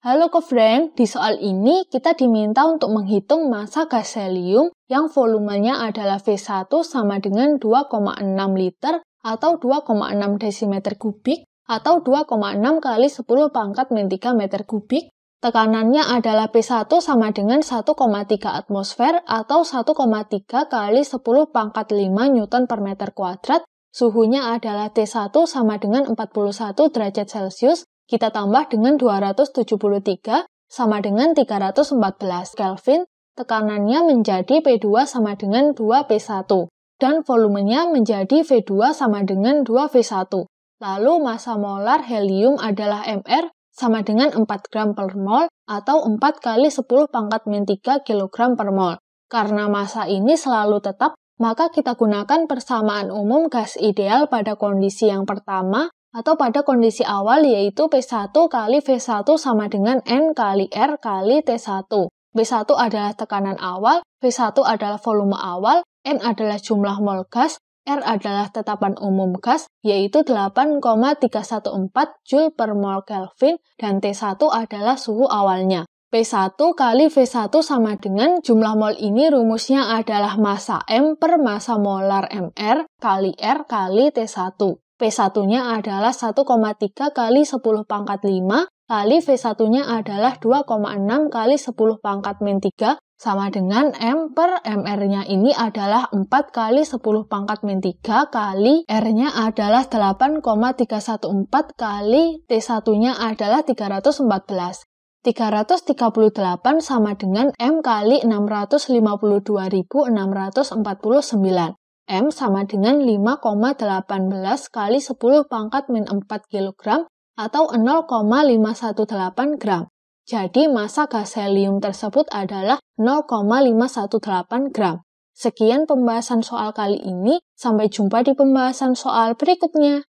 Halo ke Frank, di soal ini kita diminta untuk menghitung massa helium yang volumenya adalah V1 sama dengan 2,6 liter atau 2,6 desimeter kubik atau 2,6 kali 10 pangkat min 3 meter kubik. Tekanannya adalah P1 sama dengan 1,3 atmosfer atau 1,3 kali 10 pangkat 5 newton per meter kuadrat. Suhunya adalah T1 sama dengan 41 derajat Celcius kita tambah dengan 273 sama dengan 314 Kelvin, tekanannya menjadi P2 sama dengan 2P1, dan volumenya menjadi V2 sama dengan 2V1. Lalu masa molar helium adalah MR sama dengan 4 gram per mol atau 4 kali 10 pangkat min 3 kg per mol. Karena masa ini selalu tetap, maka kita gunakan persamaan umum gas ideal pada kondisi yang pertama atau pada kondisi awal yaitu P1 kali V1 sama dengan N kali R kali T1. B1 adalah tekanan awal, V1 adalah volume awal, N adalah jumlah mol gas, R adalah tetapan umum gas, yaitu 8,314 Joule per mol Kelvin, dan T1 adalah suhu awalnya. P1 kali V1 sama dengan jumlah mol ini rumusnya adalah massa M per massa molar MR kali R kali T1 v 1 nya adalah 1,3 kali 10 pangkat 5 kali V1-nya adalah 2,6 kali 10 pangkat min 3 sama dengan M per MR-nya ini adalah 4 kali 10 pangkat min 3 kali R-nya adalah 8,314 kali T1-nya adalah 314. 338 sama dengan M kali 652.649. M sama dengan 5,18 kali 10 pangkat min 4 kg atau 0,518 gram. Jadi massa gas helium tersebut adalah 0,518 gram. Sekian pembahasan soal kali ini, sampai jumpa di pembahasan soal berikutnya.